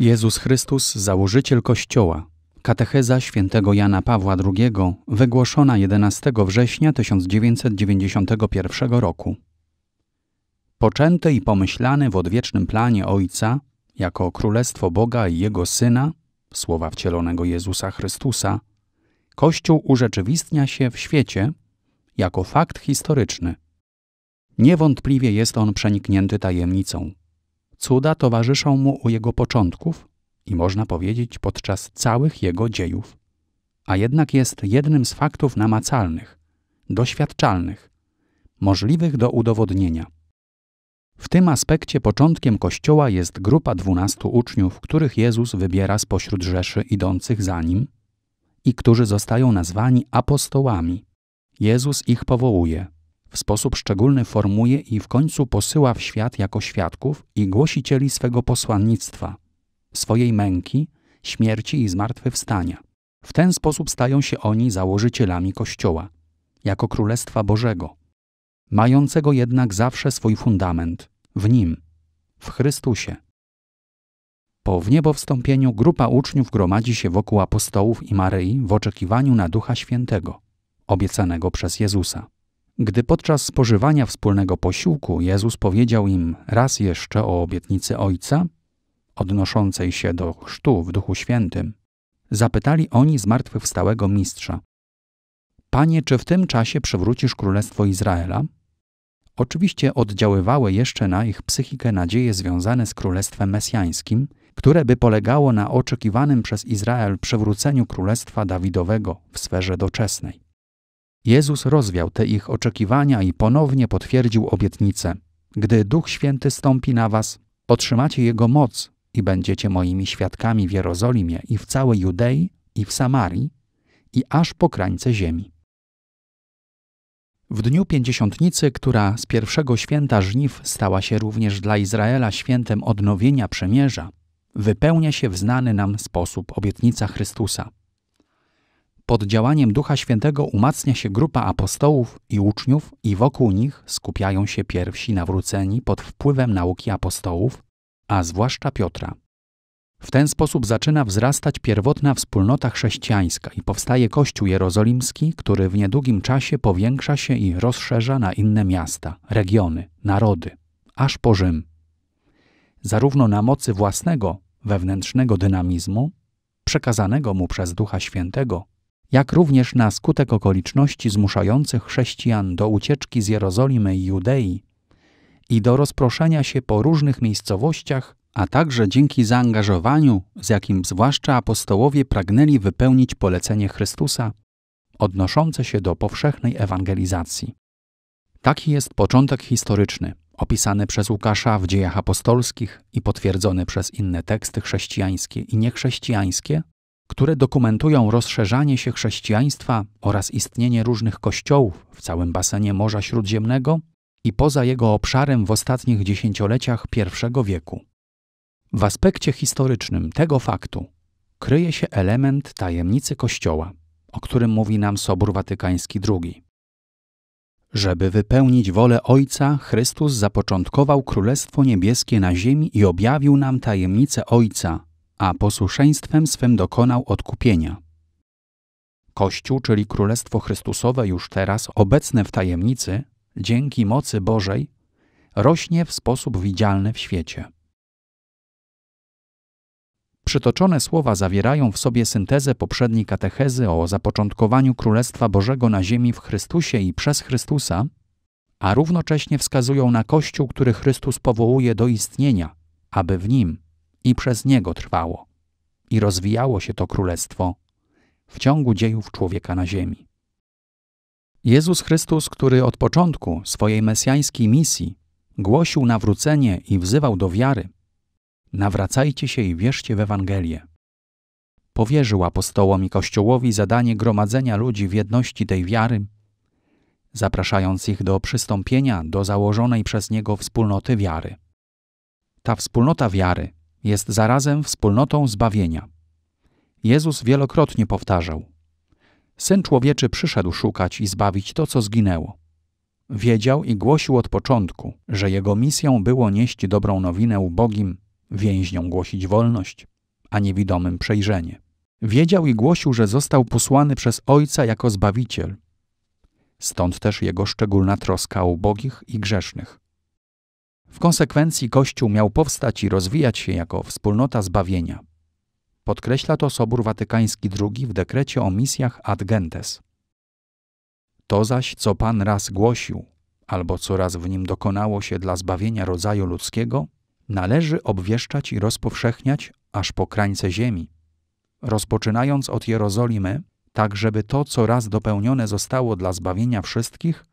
Jezus Chrystus, założyciel Kościoła. Katecheza świętego Jana Pawła II, wygłoszona 11 września 1991 roku. Poczęty i pomyślany w odwiecznym planie Ojca, jako Królestwo Boga i Jego Syna, słowa wcielonego Jezusa Chrystusa, Kościół urzeczywistnia się w świecie jako fakt historyczny. Niewątpliwie jest on przeniknięty tajemnicą. Cuda towarzyszą mu u jego początków i można powiedzieć podczas całych jego dziejów, a jednak jest jednym z faktów namacalnych, doświadczalnych, możliwych do udowodnienia. W tym aspekcie początkiem Kościoła jest grupa dwunastu uczniów, których Jezus wybiera spośród rzeszy idących za Nim i którzy zostają nazwani apostołami. Jezus ich powołuje – w sposób szczególny formuje i w końcu posyła w świat jako świadków i głosicieli swego posłannictwa, swojej męki, śmierci i zmartwychwstania. W ten sposób stają się oni założycielami Kościoła, jako Królestwa Bożego, mającego jednak zawsze swój fundament w Nim, w Chrystusie. Po wniebowstąpieniu grupa uczniów gromadzi się wokół apostołów i Maryi w oczekiwaniu na Ducha Świętego, obiecanego przez Jezusa. Gdy podczas spożywania wspólnego posiłku Jezus powiedział im raz jeszcze o obietnicy Ojca, odnoszącej się do chrztu w Duchu Świętym, zapytali oni zmartwychwstałego mistrza: Panie, czy w tym czasie przywrócisz królestwo Izraela? Oczywiście oddziaływały jeszcze na ich psychikę nadzieje związane z królestwem mesjańskim, które by polegało na oczekiwanym przez Izrael przywróceniu królestwa Dawidowego w sferze doczesnej. Jezus rozwiał te ich oczekiwania i ponownie potwierdził obietnicę. Gdy Duch Święty stąpi na was, otrzymacie Jego moc i będziecie moimi świadkami w Jerozolimie i w całej Judei i w Samarii i aż po krańce ziemi. W dniu pięćdziesiątnicy, która z pierwszego święta żniw stała się również dla Izraela świętem odnowienia przemierza, wypełnia się w znany nam sposób obietnica Chrystusa. Pod działaniem Ducha Świętego umacnia się grupa apostołów i uczniów i wokół nich skupiają się pierwsi nawróceni pod wpływem nauki apostołów, a zwłaszcza Piotra. W ten sposób zaczyna wzrastać pierwotna wspólnota chrześcijańska i powstaje Kościół Jerozolimski, który w niedługim czasie powiększa się i rozszerza na inne miasta, regiony, narody, aż po Rzym. Zarówno na mocy własnego, wewnętrznego dynamizmu, przekazanego mu przez Ducha Świętego, jak również na skutek okoliczności zmuszających chrześcijan do ucieczki z Jerozolimy i Judei i do rozproszenia się po różnych miejscowościach, a także dzięki zaangażowaniu, z jakim zwłaszcza apostołowie pragnęli wypełnić polecenie Chrystusa, odnoszące się do powszechnej ewangelizacji. Taki jest początek historyczny, opisany przez Łukasza w dziejach apostolskich i potwierdzony przez inne teksty chrześcijańskie i niechrześcijańskie, które dokumentują rozszerzanie się chrześcijaństwa oraz istnienie różnych kościołów w całym basenie Morza Śródziemnego i poza jego obszarem w ostatnich dziesięcioleciach I wieku. W aspekcie historycznym tego faktu kryje się element tajemnicy Kościoła, o którym mówi nam Sobór Watykański II. Żeby wypełnić wolę Ojca, Chrystus zapoczątkował Królestwo Niebieskie na ziemi i objawił nam tajemnicę Ojca, a posłuszeństwem swym dokonał odkupienia. Kościół, czyli Królestwo Chrystusowe już teraz obecne w tajemnicy, dzięki mocy Bożej, rośnie w sposób widzialny w świecie. Przytoczone słowa zawierają w sobie syntezę poprzedniej katechezy o zapoczątkowaniu Królestwa Bożego na ziemi w Chrystusie i przez Chrystusa, a równocześnie wskazują na Kościół, który Chrystus powołuje do istnienia, aby w nim, i przez niego trwało. I rozwijało się to królestwo w ciągu dziejów człowieka na ziemi. Jezus Chrystus, który od początku swojej mesjańskiej misji głosił nawrócenie i wzywał do wiary, nawracajcie się i wierzcie w Ewangelię. Powierzył apostołom i Kościołowi zadanie gromadzenia ludzi w jedności tej wiary, zapraszając ich do przystąpienia do założonej przez niego wspólnoty wiary. Ta wspólnota wiary jest zarazem wspólnotą zbawienia. Jezus wielokrotnie powtarzał: Syn człowieczy przyszedł szukać i zbawić to, co zginęło. Wiedział i głosił od początku, że jego misją było nieść dobrą nowinę ubogim, więźniom głosić wolność, a niewidomym przejrzenie. Wiedział i głosił, że został posłany przez Ojca jako Zbawiciel. Stąd też jego szczególna troska o ubogich i grzesznych. W konsekwencji Kościół miał powstać i rozwijać się jako wspólnota zbawienia. Podkreśla to Sobór Watykański II w dekrecie o misjach ad gentes. To zaś, co Pan raz głosił, albo co raz w nim dokonało się dla zbawienia rodzaju ludzkiego, należy obwieszczać i rozpowszechniać aż po krańce ziemi. Rozpoczynając od Jerozolimy, tak żeby to, co raz dopełnione zostało dla zbawienia wszystkich,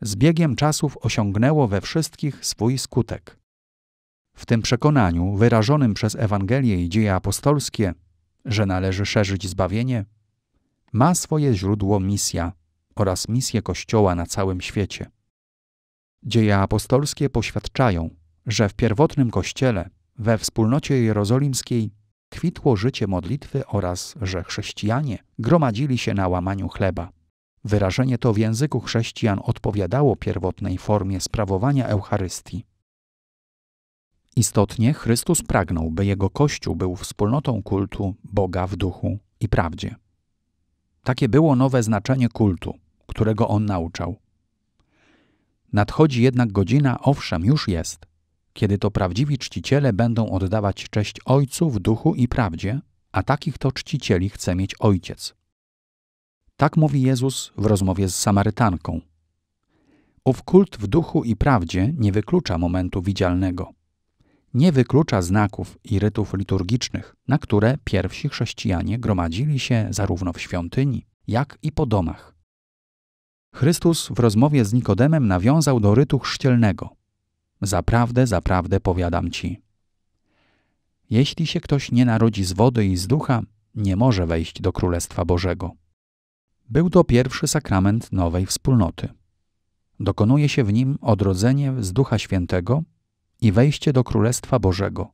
z biegiem czasów osiągnęło we wszystkich swój skutek. W tym przekonaniu, wyrażonym przez Ewangelię i dzieje apostolskie, że należy szerzyć zbawienie, ma swoje źródło misja oraz misje Kościoła na całym świecie. Dzieje apostolskie poświadczają, że w pierwotnym Kościele, we wspólnocie jerozolimskiej, kwitło życie modlitwy oraz że chrześcijanie gromadzili się na łamaniu chleba. Wyrażenie to w języku chrześcijan odpowiadało pierwotnej formie sprawowania Eucharystii. Istotnie Chrystus pragnął, by jego Kościół był wspólnotą kultu Boga w duchu i prawdzie. Takie było nowe znaczenie kultu, którego on nauczał. Nadchodzi jednak godzina, owszem, już jest, kiedy to prawdziwi czciciele będą oddawać cześć Ojcu w duchu i prawdzie, a takich to czcicieli chce mieć Ojciec, tak mówi Jezus w rozmowie z Samarytanką. Ów kult w duchu i prawdzie nie wyklucza momentu widzialnego. Nie wyklucza znaków i rytów liturgicznych, na które pierwsi chrześcijanie gromadzili się zarówno w świątyni, jak i po domach. Chrystus w rozmowie z Nikodemem nawiązał do rytu chrzcielnego. Zaprawdę, zaprawdę powiadam ci. Jeśli się ktoś nie narodzi z wody i z ducha, nie może wejść do Królestwa Bożego. Był to pierwszy sakrament nowej wspólnoty. Dokonuje się w nim odrodzenie z Ducha Świętego i wejście do Królestwa Bożego,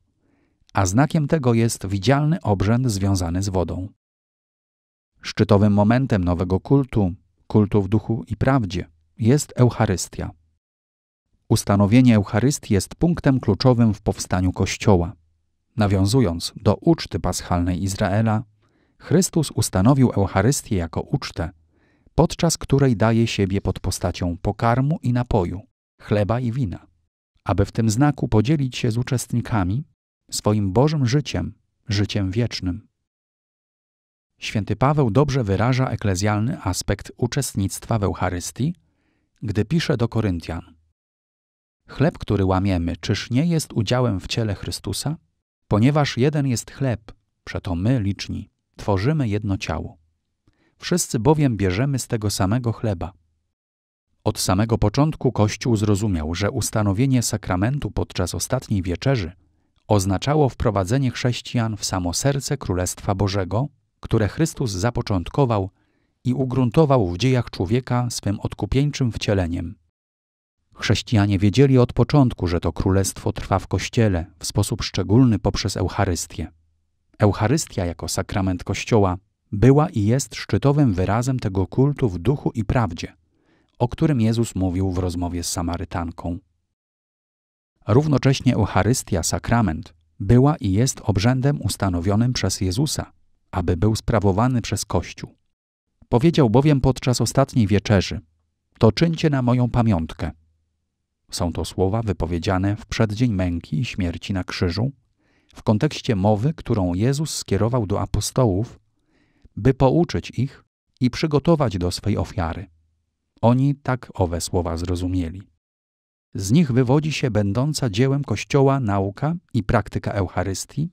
a znakiem tego jest widzialny obrzęd związany z wodą. Szczytowym momentem nowego kultu, kultu w duchu i prawdzie, jest Eucharystia. Ustanowienie Eucharystii jest punktem kluczowym w powstaniu Kościoła. Nawiązując do uczty paschalnej Izraela, Chrystus ustanowił Eucharystię jako ucztę, podczas której daje siebie pod postacią pokarmu i napoju, chleba i wina, aby w tym znaku podzielić się z uczestnikami swoim Bożym życiem, życiem wiecznym. Święty Paweł dobrze wyraża eklezjalny aspekt uczestnictwa w Eucharystii, gdy pisze do Koryntian: Chleb, który łamiemy, czyż nie jest udziałem w ciele Chrystusa? Ponieważ jeden jest chleb, przeto my liczni tworzymy jedno ciało. Wszyscy bowiem bierzemy z tego samego chleba. Od samego początku Kościół zrozumiał, że ustanowienie sakramentu podczas ostatniej wieczerzy oznaczało wprowadzenie chrześcijan w samo serce Królestwa Bożego, które Chrystus zapoczątkował i ugruntował w dziejach człowieka swym odkupieńczym wcieleniem. Chrześcijanie wiedzieli od początku, że to królestwo trwa w Kościele w sposób szczególny poprzez Eucharystię. Eucharystia jako sakrament Kościoła była i jest szczytowym wyrazem tego kultu w duchu i prawdzie, o którym Jezus mówił w rozmowie z Samarytanką. Równocześnie Eucharystia, sakrament, była i jest obrzędem ustanowionym przez Jezusa, aby był sprawowany przez Kościół. Powiedział bowiem podczas ostatniej wieczerzy: To czyńcie na moją pamiątkę. Są to słowa wypowiedziane w przeddzień męki i śmierci na krzyżu w kontekście mowy, którą Jezus skierował do apostołów, by pouczyć ich i przygotować do swej ofiary. Oni tak owe słowa zrozumieli. Z nich wywodzi się będąca dziełem Kościoła nauka i praktyka Eucharystii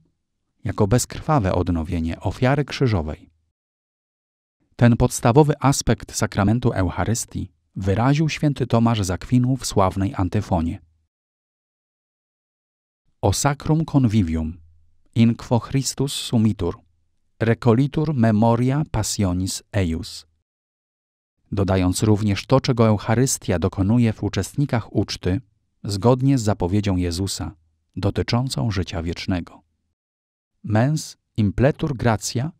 jako bezkrwawe odnowienie ofiary krzyżowej. Ten podstawowy aspekt sakramentu Eucharystii wyraził święty Tomasz Zakwinu w sławnej antyfonie – o sacrum convivium, in quo Christus sumitur, recolitur memoria passionis eius. Dodając również to, czego Eucharystia dokonuje w uczestnikach uczty, zgodnie z zapowiedzią Jezusa, dotyczącą życia wiecznego. Mens impletur gratia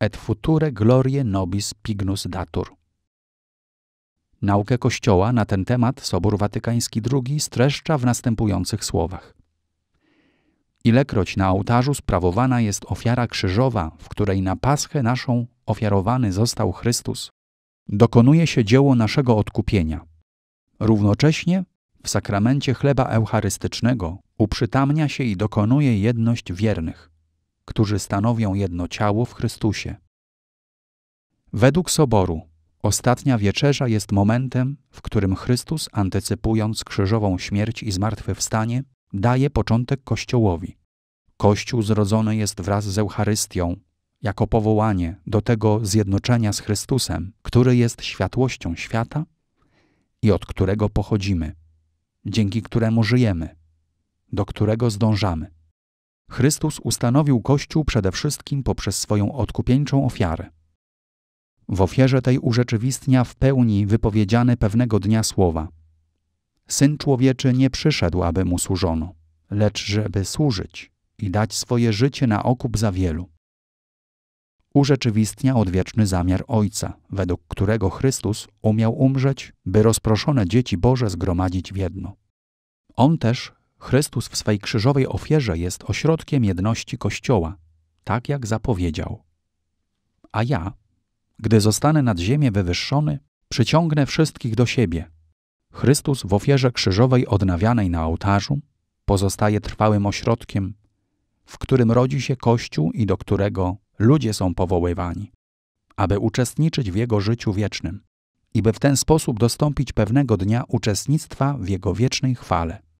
et future glorie nobis pignus datur. Naukę Kościoła na ten temat Sobór Watykański II streszcza w następujących słowach. Ilekroć na ołtarzu sprawowana jest ofiara krzyżowa, w której na Paschę naszą ofiarowany został Chrystus, dokonuje się dzieło naszego odkupienia. Równocześnie w sakramencie chleba eucharystycznego uprzytamnia się i dokonuje jedność wiernych, którzy stanowią jedno ciało w Chrystusie. Według Soboru ostatnia wieczerza jest momentem, w którym Chrystus, antycypując krzyżową śmierć i zmartwychwstanie, daje początek Kościołowi. Kościół zrodzony jest wraz z Eucharystią, jako powołanie do tego zjednoczenia z Chrystusem, który jest światłością świata i od którego pochodzimy, dzięki któremu żyjemy, do którego zdążamy. Chrystus ustanowił Kościół przede wszystkim poprzez swoją odkupieńczą ofiarę. W ofierze tej urzeczywistnia w pełni wypowiedziane pewnego dnia słowa – Syn człowieczy nie przyszedł, aby mu służono, lecz żeby służyć i dać swoje życie na okup za wielu. Urzeczywistnia odwieczny zamiar Ojca, według którego Chrystus umiał umrzeć, by rozproszone dzieci Boże zgromadzić w jedno. On też, Chrystus w swej krzyżowej ofierze jest ośrodkiem jedności Kościoła, tak jak zapowiedział. A ja, gdy zostanę nad ziemię wywyższony, przyciągnę wszystkich do siebie, Chrystus w ofierze krzyżowej odnawianej na ołtarzu pozostaje trwałym ośrodkiem, w którym rodzi się Kościół i do którego ludzie są powoływani, aby uczestniczyć w jego życiu wiecznym i by w ten sposób dostąpić pewnego dnia uczestnictwa w jego wiecznej chwale.